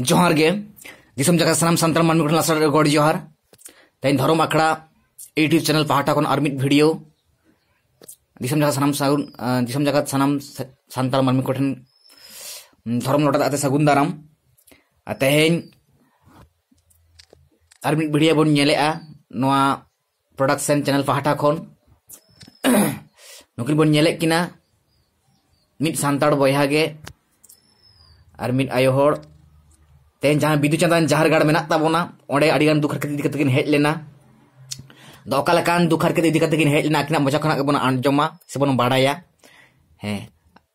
जोहार गे जगह सामान सान मानी गड़ जोहार तेन धर्म आखड़ा यूट्यूब चैनल पहाटा को और भिडियो जगह सामान जगह सामान सान मानी को धर्म लटा सगुन दाराम तेहन और मिट भिडियो बनले प्रोडक्शन चैनल पहाटा को नुक बनकिन सानत बयागे और मिट आयोड़ teh jangan bidu chandan jahar gar menak tabo na onde adi dukar ketidik ketikin head lena doka lakan dukar ketidik ketikin head lena kena mojakana kebun an joma sebono baraya he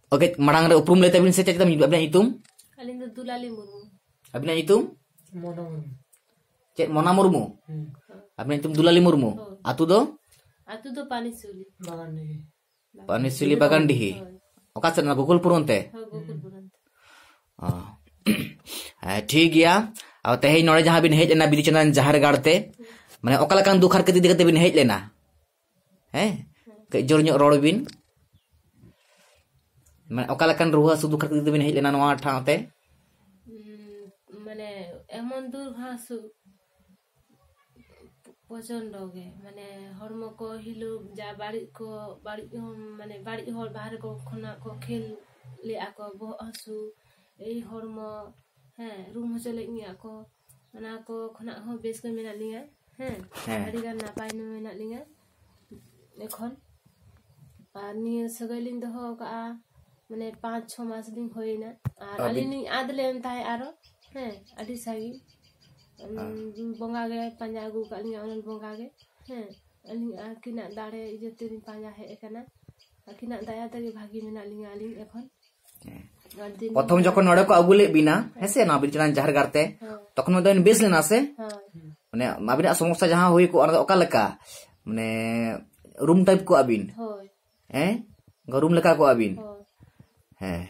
oke marang re uprum lete bin sececetam ibu abna itum kalinda dulali murmu abna itum mono murmu cek mona murmu abna itum dulali murmu atu do atu do pani suli bagan dihi pani suli bagan dihi oka sena gugul purun te gugul purun ᱴᱷᱤᱠ ᱜᱮᱭᱟ ᱟᱨ ᱛᱮᱦᱮᱧ ᱱᱚᱰᱮ ᱡᱟᱦᱟᱸ ᱵᱤᱱ ᱦᱮᱡ ᱞᱮᱱᱟ ᱵᱤᱫᱩ ᱪᱟᱸᱫᱟᱱ ᱡᱟᱦᱮᱨ ᱜᱟᱲᱛᱮ ᱢᱟᱱᱮ ᱚᱠᱟ ᱞᱮᱠᱟᱱ ᱫᱩᱠᱷᱟᱨ ᱠᱟᱛᱮ ᱤᱫᱤ ᱠᱟᱛᱮ ᱵᱤᱱ ᱦᱮᱡ ᱞᱮᱱᱟ ᱦᱮᱸ ᱠᱟᱹᱡ ᱡᱳᱨ ᱧᱚᱜ ᱨᱚᱲ ᱵᱤᱱ ᱢᱟᱱᱮ ᱚᱠᱟ ᱞᱮᱠᱟᱱ ᱨᱩᱣᱟᱹ ᱦᱟᱹᱥᱩ ᱫᱩᱠᱷᱟᱨ ᱠᱟᱛᱮ ᱵᱤᱱ ᱦᱮᱡ ᱞᱮᱱᱟ ᱱᱚᱣᱟ ᱴᱷᱟᱶᱛᱮ মানে এমন দুর্ভাসু প্রচন্ড গে মানে হরম কো হিলু যা বাড়ি কো বাড়ি মানে বাড়ি হর বাহারে কো খনা কো খেল লে আকো বহ হাসু এই হরম ᱦᱮᱸ ᱨᱩᱢ ᱦᱚᱪᱚ ᱞᱮᱫ ᱢᱮᱭᱟ ᱠᱚ ᱚᱱᱟ ᱠᱚ ᱠᱷᱚᱱᱟᱜ ᱦᱚᱸ ᱵᱮᱥ ᱜᱮ ᱢᱮᱱᱟᱜ ᱞᱤᱧᱟ ᱦᱮᱸ ᱟᱹᱰᱤ ᱜᱟᱱ ᱱᱟᱯᱟᱭ ᱢᱮᱱᱟᱜ ᱞᱤᱧᱟ ᱮᱠᱷᱚᱱ ᱟᱨ ᱱᱤᱭᱟᱹ ᱥᱟᱹᱜᱟᱹᱭ ᱞᱤᱧ ᱫᱚᱦᱚ ᱟᱠᱟᱫᱼᱟ ᱢᱟᱱᱮ ᱯᱟᱸᱪ ᱪᱷᱚ ᱢᱟᱥ ᱞᱤᱧ ᱦᱩᱭᱱᱟ ᱟᱨ ᱟᱹᱞᱤᱧ ᱞᱤᱧ ᱟᱫ ᱞᱮᱱ ᱛᱟᱦᱮᱸ ᱟᱨᱚ ᱦᱮᱸ ᱟᱹᱰᱤ ᱥᱟᱺᱜᱤᱧ ᱵᱚᱸᱜᱟ ᱜᱮ ᱯᱟᱸᱡᱟ ᱟᱹᱜᱩ ᱟᱠᱟᱫ ᱞᱤᱧᱟ ᱚᱱᱟ ᱵᱚᱸᱜᱟ ᱜᱮ ᱦᱮᱸ ᱟᱹᱞᱤᱧ ᱟᱹᱠᱤᱱᱟᱜ ᱫᱟᱲᱮ ᱤᱭᱟᱹ ᱛᱮᱞᱤᱧ ᱯᱟᱸᱡᱟ ᱦᱮᱡ ᱟᱠᱟᱱᱟ ᱟᱹᱠᱤᱱᱟᱜ ᱫᱟᱭᱟ ᱛᱮᱜᱮ ᱵᱷᱟᱜᱤ ᱢᱮᱱᱟᱜ ᱞᱤᱧᱟ ᱟᱹᱞᱤᱧ ᱮᱠᱷᱚᱱ প্রথম যখন নড়ে কো আগুলে বিনা হ্যাঁ না হ্যাঁ। হ্যাঁ। মানে না বিনা জাহার গারতে তখন মধ্যে বেশ লেনা সে মানে আবির সমস্যা যাহা হয়ে কো অনা মানে রুম টাইপ কো আবিন হ্যাঁ রুম লেখা কো আবিন হ্যাঁ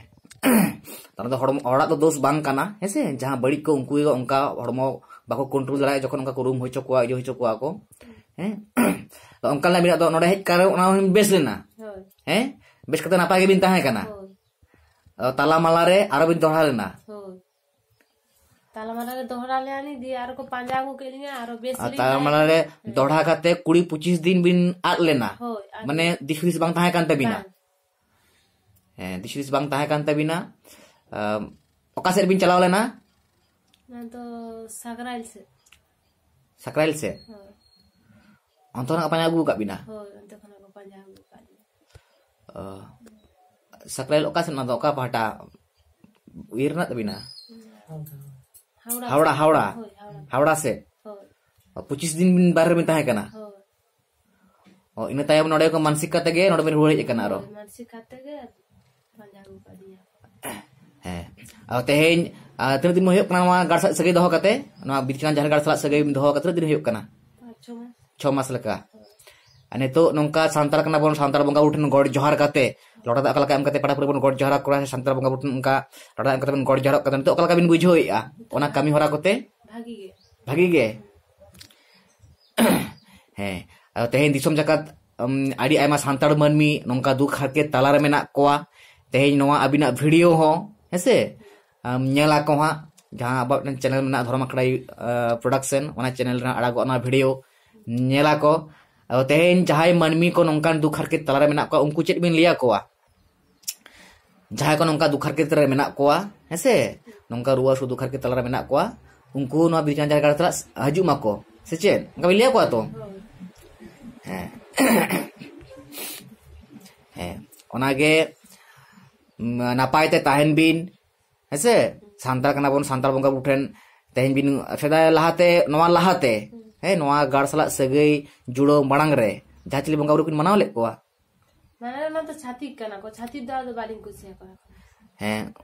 তার দোষ বাং কানা হ্যাঁ সে যাহা বড়ি কো উনকু অনকা হড়ম বাকো কন্ট্রোল দাঁড়ায় যখন অনকা রুম হইছো কো ইয়ে হইছো কোয়া কো হ্যাঁ অনকা না বিনা নড়ে হেক কারে ওনা বেশ লেনা হ্যাঁ বেশ কথা নাপাগে বিন তাহে কানা ताला माला रे आरबि दोहरा लेना हो ताला माला रे दोहरा लेनी दी आरो को पांजा को केलिया आरो बेसली ताला माला रे दोहरा खाते 20 25 दिन Eh, disuruh bang tahan kan tapi na, oka serbin nanto sakral se, sakral se, oh. onto nak kak bina, oh, onto nak kak bina, sakrai loka sen mato ka pahata wirna na tapi na haura, haura hawra se oh, pucis din bin bar bin tahai kana oh ini tayam noda yoko mansik kata ge noda bin huri aro mansik kata ge panjang rupa dia eh oh tehen Uh, ah, tidak dimau hidup karena gar segi doho kate, nama bicara jangan gar salah segi doho kate tidak dimau hidup karena. Cuma. Cuma ᱟᱨ ᱱᱤᱛᱚᱜ ᱱᱚᱝᱠᱟ ᱥᱟᱱᱛᱟᱲ ᱠᱟᱱᱟ ᱵᱚᱱ ᱥᱟᱱᱛᱟᱲ ᱵᱚᱸᱜᱟ ᱵᱩᱨᱩ ᱴᱷᱮᱱ ᱜᱚᱰ ᱡᱚᱦᱟᱨ ᱠᱟᱛᱮ ᱞᱚᱴᱟ ᱫᱟᱜ ᱚᱠᱟ ᱞᱮᱠᱟ ᱮᱢ ᱠᱟᱛᱮ ᱯᱟᱲᱟ ᱯᱟᱹᱲᱦᱟᱹ ᱵᱚᱱ ᱜᱚᱰ ᱡᱚᱦᱟᱨ ᱠᱚᱣᱟ ᱥᱮ ᱥᱟᱱᱛᱟᱲ ᱵᱚᱸᱜᱟ ᱵᱩᱨᱩ ᱴᱷᱮᱱ ᱚᱱᱠᱟ ᱞᱚᱴᱟ ᱮᱢ ᱠᱟᱛᱮ ᱵᱚᱱ ᱜᱚᱰ ᱡᱚᱦᱟᱨᱚᱜ ᱠᱟᱱᱟ ᱱᱤᱛᱚᱜ ᱚᱠᱟ ᱞᱮᱠᱟ ᱵᱤᱱ ᱵᱩᱡᱷᱟᱹᱣᱮᱫᱼᱟ ᱚᱱᱟ ᱠᱟᱹᱢᱤ ᱦᱚᱨᱟ ᱠᱚᱛᱮ ᱵᱷᱟᱜᱤ ᱜᱮ ᱵᱷᱟᱜᱤ ᱜᱮ ᱦᱮᱸ ᱟᱫᱚ ᱛᱮᱦᱮᱧ ᱫᱤᱥᱚᱢ ᱡᱟᱠᱟᱛ ᱟᱹᱰᱤ ᱟᱭᱢᱟ ᱥᱟᱱᱛᱟᱲ ᱢᱟᱹᱱᱢᱤ ᱱᱚᱝᱠᱟ ᱫᱩᱠ ᱦᱟᱨᱠᱮᱛ ᱛᱟᱞᱟᱨᱮ ᱢᱮᱱᱟᱜ ᱠᱚᱣᱟ ᱛᱮᱦᱮᱧ ᱱᱚᱣᱟ ᱟᱹᱵᱤᱱᱟᱜ ᱵᱷᱤᱰᱤᱭᱳ ᱦᱚᱸ ᱦᱮᱸᱥᱮ ᱧᱮᱞ ᱟᱠᱚ ᱦᱟᱸᱜ ᱡᱟᱦᱟᱸ ᱟᱵᱚᱣᱟᱜ ᱢᱤᱫᱴᱮᱱ ᱪᱮᱱᱮᱞ ᱢᱮᱱᱟᱜᱼᱟ ᱫᱷᱚᱨᱚᱢ ᱟᱠᱷᱲᱟ ᱯᱨᱚᱰᱟᱠᱥᱚᱱ ᱚᱱᱟ ᱪᱮᱱᱮᱞ ᱨᱮ ᱟᱲᱟᱜᱚᱜᱼᱟ ᱚᱱᱟ ᱵᱷᱤᱰᱤᱭᱳ ᱧᱮᱞ ᱟᱠᱚ atau tehen jahai manmi ko nongkan dukhar ke talara menak kua Ungku bin liya kua Jahai ko nongka dukhar ke talara menak kua Hese Nongka ruwa su dukhar ke talara menak kua Ungku noa bidik anjar kata telah haju mako Secen Nongka bin liya kua to He Ona ge mm, Napai te tahen bin Hese Santar kenapa pun santar pun kabupaten Tehen bin Fedaya lahate Noan lahate ᱦᱮᱸ ᱱᱚᱣᱟ ᱜᱟᱲ ᱥᱟᱞᱟᱜ ᱥᱟᱹᱜᱟᱹᱭ ᱡᱩᱲᱟᱹᱣ ᱢᱟᱲᱟᱝ ᱨᱮ ᱡᱟᱦᱟᱸ ᱪᱤᱞᱤ ᱵᱚᱸᱜᱟ ᱵᱩᱨᱩ ᱠᱚᱧ ᱢᱟᱱᱟᱣ ᱞᱮᱫ ᱠᱚᱣᱟ ᱢᱟᱱᱟᱣ ᱫᱚ ᱪᱷᱟᱹᱛᱤᱠ ᱠᱟᱱᱟ ᱠᱚ ᱪᱷᱟᱹᱛᱤᱠ ᱫᱚ ᱟᱫᱚ ᱵᱟᱹᱞᱤᱧ ᱠᱩᱥᱤᱭᱟᱠᱚᱣᱟ ᱦᱮᱸ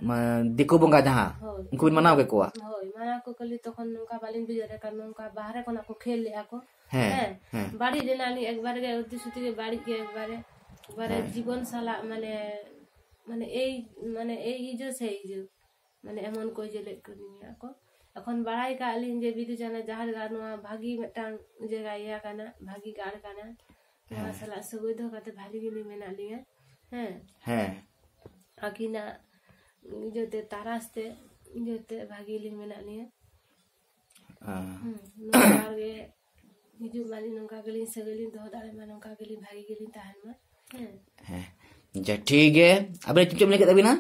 ᱫᱤᱠᱩ ᱵᱚᱸᱜᱟ ᱡᱟᱦᱟᱸ ᱩᱱᱠᱩ ᱵᱤᱱ ᱢᱟᱱᱟᱣ ᱠᱮᱠᱚᱣᱟ ᱦᱳᱭ ᱢᱟᱱᱟᱣ ᱠᱚ ᱠᱷᱟᱹᱞᱤ ᱛᱚᱠᱷᱚᱱ ᱱᱚᱝᱠᱟ ᱵᱟᱹᱞᱤᱧ ᱵᱩᱡᱷᱟᱹᱣ ᱫᱟᱲᱮᱭᱟᱜ ᱠᱟᱱᱟ ᱱᱚᱝᱠᱟ ᱵᱟᱦᱨᱮ ᱠᱷᱚᱱᱟᱜ ᱠᱚ ᱠᱷᱮᱞ ᱞᱮᱜᱼᱟ ᱠᱚ ᱦᱮᱸ ᱵᱟᱹᱲᱤᱡ ᱞᱮᱱᱟᱞᱤᱧ ᱮᱠᱵᱟᱨᱮ ᱜᱮ ᱩᱫᱽᱫᱮ ᱥᱩᱫᱷᱤ ᱜᱮ ᱵᱟᱹᱲᱤᱡ ᱜᱮ একবারে একবারে জীবন সালাক মানে মানে এই মানে এই ইজো সেই ইজো মানে এমন কই যে লেখ করে নিয়ে ᱮᱠᱷᱚᱱ ᱵᱟᱲᱟᱭ ᱠᱟᱜ ᱟᱹᱞᱤᱧ ᱡᱮ ᱵᱤᱫᱩ ᱪᱟᱸᱫᱟᱱ ᱡᱟᱦᱮᱨ ᱜᱟᱲ ᱱᱚᱣᱟ ᱵᱷᱟᱹᱜᱤ ᱢᱤᱫᱴᱟᱝ ᱡᱟᱭᱜᱟ ᱤᱭᱟᱹ ᱠᱟᱱᱟ ᱵᱷᱟᱹᱜᱤ ᱜᱟᱲ ᱠᱟᱱᱟ ᱱᱚᱣᱟ ᱥᱟᱞᱟᱜ ᱥᱟᱹᱜᱟᱹᱭ ᱫᱚᱦᱚ ᱠᱟᱛᱮ ᱵᱷᱟᱹᱞᱤ ᱜᱮᱞᱤᱧ ᱢᱮᱱᱟᱜ ᱞᱤᱧᱟ ᱦᱮᱸ ᱦᱮᱸ ᱟᱹᱠᱤᱱᱟᱜ ᱡᱚᱛᱮ ᱛᱟᱨᱟᱥ ᱛᱮ ᱡᱚᱛᱮ ᱵᱷᱟᱹᱜᱤ ᱞᱤᱧ ᱢᱮᱱᱟᱜ ᱞᱤᱧᱟ ᱱᱚᱝᱠᱟ ᱜᱮ ᱦᱤᱡᱩᱜ ᱢᱟᱞᱤᱧ ᱱᱚᱝᱠᱟ ᱜᱮᱞᱤᱧ ᱥᱟᱹᱜᱟᱹᱭ ᱞᱤᱧ ᱫᱚᱦᱚ ᱫᱟᱲᱮᱭᱟᱜ ᱢᱟ ᱱᱚᱝᱠᱟ ᱜᱮᱞᱤᱧ ᱵᱷᱟᱹᱜᱤ ᱜᱮᱞᱤᱧ ᱛᱟᱦᱮᱱ ᱢᱟ ᱦᱮᱸ ᱦᱮᱸ ᱡᱟ ᱴᱷᱤᱠ ᱜᱮ ᱟᱵᱮᱱ ᱪᱮᱫ ᱪᱮᱫ ᱢᱮᱱ ᱠᱮᱫ ᱛᱟᱵᱤᱱᱟ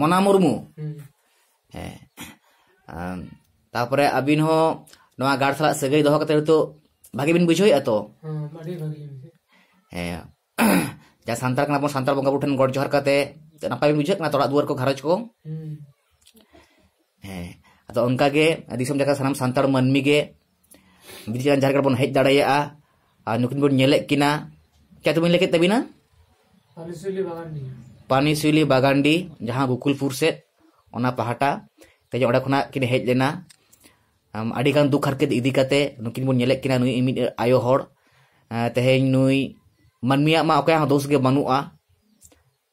ᱢᱚᱱᱟ ᱢᱩᱨᱢᱩ ᱦᱮᱸ तपर अब गाड़ सा सगै दौते भागे बिन बुझे तो जहाँ सानतार बो सान बंगा बोन गड़ जोहर करते नपाय बुझे तड़ा दुआर को गारज को अतो जगह सामान सानतार मानमीगे बीच जारगढ़ बन हज दुकिन बोलना क्या तुम लेकिन तबीना पानी सुली बागानी जहाँ गुकुलपुर से पहाटा ᱛᱮᱡᱚ ᱚᱸᱰᱮ ᱠᱷᱚᱱᱟᱜ ᱠᱤᱱ ᱦᱮᱡ ᱞᱮᱱᱟ ᱟᱹᱰᱤᱜᱟᱱ ᱫᱩᱠ ᱦᱟᱨᱠᱮᱛ ᱤᱫᱤ ᱠᱟᱛᱮ ᱱᱩᱠᱤᱱ ᱵᱚᱱ ᱧᱮᱞᱮᱫ ᱠᱤᱱᱟ ᱱᱩᱭ ᱢᱤᱫ ᱟᱭᱳ ᱦᱚᱲ ᱛᱮᱦᱮᱧ ᱱᱩᱭ ᱢᱟᱹᱱᱢᱤᱭᱟᱜ ᱢᱟ ᱚᱠᱚᱭᱟᱜ ᱦᱚᱸ ᱫᱳᱥ ᱜᱮ ᱵᱟᱹᱱᱩᱜᱼᱟ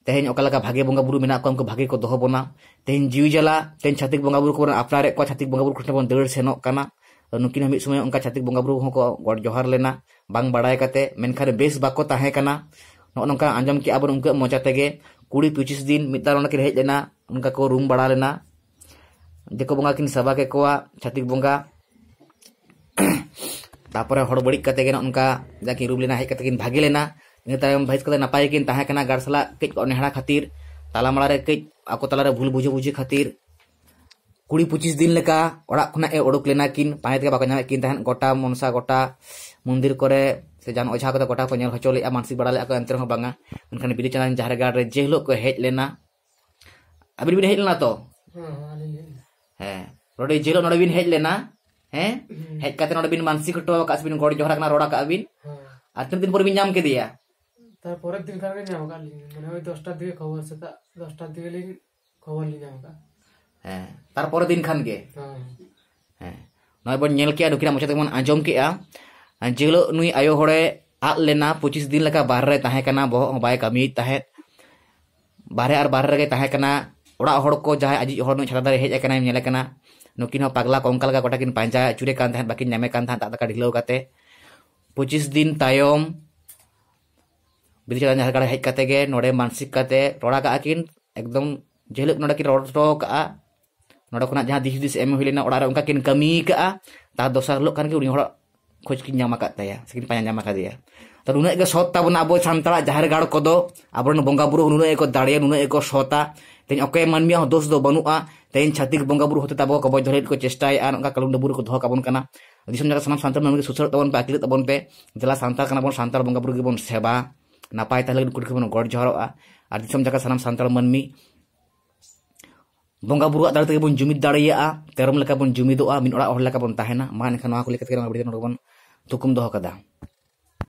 ᱛᱮᱦᱮᱧ ᱚᱠᱟ ᱞᱮᱠᱟ ᱵᱷᱟᱜᱮ ᱵᱚᱸᱜᱟ ᱵᱩᱨᱩ ᱢᱮᱱᱟᱜ ᱠᱚᱣᱟ ᱩᱱᱠᱩ ᱵᱷᱟᱜᱮ ᱠᱚ ᱫᱚᱦᱚ ᱵᱚᱱᱟ ᱛᱮᱦᱮᱧ ᱡᱤᱣᱤ ᱡᱟᱞᱟ ᱛᱮᱦᱮᱧ ᱪᱷᱟᱹᱛᱤᱠ ᱵᱚᱸᱜᱟ ᱵᱩᱨᱩ ᱠᱚᱵᱚᱱ ᱟᱯᱱᱟᱨᱮᱫ ᱠᱚᱣᱟ ᱪᱷᱟᱹᱛᱤᱠ ᱵᱚᱸᱜᱟ ᱵᱩᱨᱩ ᱠᱚᱴᱷᱮᱱ ᱵᱚᱱ ᱫᱟᱹᱲ ᱥᱮᱱᱚᱜ ᱠᱟᱱᱟ ᱱᱩᱠᱤᱱ ᱦᱚᱸ ᱢᱤᱫ ᱥᱚᱢᱚᱭ ᱚᱱᱠᱟ ᱪᱷᱟᱹᱛᱤᱠ ᱵᱚᱸᱜᱟ ᱵᱩᱨᱩ ᱦᱚᱸᱠᱚ ᱜᱚᱰ ᱡᱚᱦᱟᱨ ᱞᱮᱱᱟ ᱵᱟᱝ ᱵᱟᱲᱟᱭ ᱠᱟᱛᱮ ᱢᱮᱱᱠᱷᱟᱱ ᱵᱮᱥ ᱵᱟᱠᱚ ᱛᱟᱦᱮᱸ ᱠᱟᱱᱟ ᱱᱚᱜᱼᱚ ᱱᱚᱝᱠᱟ ᱟᱸᱡᱚᱢ ᱠᱮᱜᱼᱟ ᱵᱚᱱ ᱩᱱᱠᱩᱣᱟᱜ ᱢᱚᱪᱟ ᱛᱮᱜᱮ ᱠᱩᱲᱤ ᱯᱚᱸᱪᱤᱥ ᱫᱤᱱ ᱢᱤᱫ ᱫᱷᱟᱣ ᱚᱸᱰᱮ ᱠᱤᱱ ᱦᱮᱡ ᱞᱮᱱᱟ ᱚᱱᱠᱟ ᱠᱚ ᱨᱩᱢ ᱵᱟᱲᱟ ᱞᱮᱱᱟ Jika bunga kini sabak ekwa chatik bunga tapora hor bori kategena onka jakin rublina hai kategin bagilena ini tayo mbahis kategena paikin tahai kena garsala kek ko nehara khatir tala malare kek aku tala rebul buju buju khatir kuri pucis din leka ora kuna e oruk lena kin panet ke bakanya kin tahan kota monsa kota mundir kore sejan ojha kota kota konyol hocoli a mansi barale aku enter ho banga mungkin bili chanan jahar gare jehlo ke hate lena abri bili hate lena to रोडे जिलो नोडबिन hedge लेना हैं hedge कते मानसी खटो आकाश गोड जोहरा कना रोडा का बिन तीन दिन पर बिन के दिया तार दिन कर के जाम का लिन मने ओ खान के हैं नय के दुखिरा मचे तमन आजम के जिलो नुई आयो होड़े आ लेना पचिस दिन लगा बाहर रे ताहे कना बहो बाय कमी ताहे बाहर आर बाहर रे ᱚᱲᱟᱜ ᱦᱚᱲ ᱠᱚ ᱡᱟᱦᱟᱸᱭ ᱟᱡᱤᱡ ᱦᱚᱲ ᱱᱩᱭ ᱪᱷᱟᱛᱟ ᱫᱟᱨᱮ ᱦᱮᱡ ᱟᱠᱟᱱᱟᱭ ᱧᱮᱞ ᱟᱠᱟᱱᱟ ᱱᱩᱠᱤᱱ ᱦᱚᱸ ᱯᱟᱜᱞᱟ ᱠᱚ ᱚᱱᱠᱟ ᱞᱮᱠᱟ ᱜᱚᱴᱟ ᱠᱤᱱ ᱯᱟᱸᱡᱟ ᱟᱹᱪᱩᱨᱮ ᱠᱟᱱ ᱛᱟᱦᱮᱸᱫ ᱵᱟᱹᱠᱤᱱ ᱧᱟᱢᱮ ᱠᱟᱱ ᱛᱟᱦᱮᱸᱫ ᱫᱟᱜ ᱫᱟᱠᱟ ᱰᱷᱤᱞᱟᱹᱣ ᱠᱟᱛᱮ ᱯᱚᱸᱪᱤᱥ ᱫᱤᱱ ᱛᱟᱭᱚᱢ ᱵᱤᱫᱩ ᱪᱟᱸᱫᱟᱱ ᱡᱷᱟᱲᱠᱷᱚᱸᱰ ᱦᱮᱡ ᱠᱟᱛᱮ ᱜᱮ ᱱᱚᱰᱮ ᱢᱟᱱᱥᱤᱠ ᱠᱟᱛᱮ ᱨᱚᱲᱟ ᱠᱟᱜᱼᱟ ᱠᱤᱱ ᱮᱠᱫᱚᱢ ᱡᱮᱦᱤᱞᱳᱜ ᱱᱚᱰᱮ ᱠᱤᱱ ᱨᱚᱲ ᱦᱚᱴᱚ ᱠᱟᱜᱼᱟ ᱱᱚᱰᱮ ᱠᱷᱚᱱᱟᱜ ᱡᱟᱦᱟᱸ ᱫᱤᱥ ᱦᱩᱫᱤᱥ ᱮᱢ ᱦᱩᱭ ᱞᱮᱱᱟ ᱚᱲᱟᱜ ᱨᱮ ᱚᱱᱠᱟ ᱠᱤᱱ ᱠᱟᱹᱢᱤ ᱠᱟᱜᱼᱟ ᱛᱟᱨ ᱫᱚᱥᱟᱨ ᱦᱤᱞᱳᱜ ᱠᱷᱟᱱ ᱜᱮ ᱩᱱᱤ ᱦᱚᱲᱟᱜ ᱠᱷᱚᱡ ᱠᱤᱱ ᱧᱟᱢ ᱟᱠᱟᱫ ᱛᱟᱭᱟ ᱥᱮᱠᱤᱱ ᱯᱟᱸᱡᱟ ᱧᱟᱢ ᱟᱠᱟᱫᱮᱭᱟ ᱛᱚ ᱱᱩᱱᱟᱹᱜ ᱜᱮ ᱥᱚᱛ ᱛᱟᱵᱚᱱᱟ ᱟᱵᱚ ᱥᱟᱱᱛᱟᱲᱟᱜ ᱡᱟᱦᱮᱨ ᱜᱟᱲ ᱠᱚᱫᱚ ᱟᱵᱚᱨᱮᱱ ᱵᱚᱸᱜᱟ ᱵᱩᱨᱩ ᱱᱩᱱᱟᱹᱜ ᱜᱮᱠᱚ ᱫᱟᱲᱮᱭᱟ ᱱᱩᱱᱟᱹᱜ ᱜᱮᱠᱚ ᱥᱚᱛᱟ Tain oke okay, man miang dos do banu a tain chati ke bongga buru hoti tabo ka bojo ko cesta ya anu ka kalung buru ko toho ka kana di sana kasanam santar nami ke susur tawon pa akili tawon pe jelas santar kana bon santar bongga buru ke bon seba na pa ita lagi kuri ke bon gor joro a arti sana kasanam santar man mi bongga buru a tari tege bon jumid dari a terum leka bon jumid do a min ora ohla ka bon tahena man kana aku leka tege bon abri tege tukum doho kada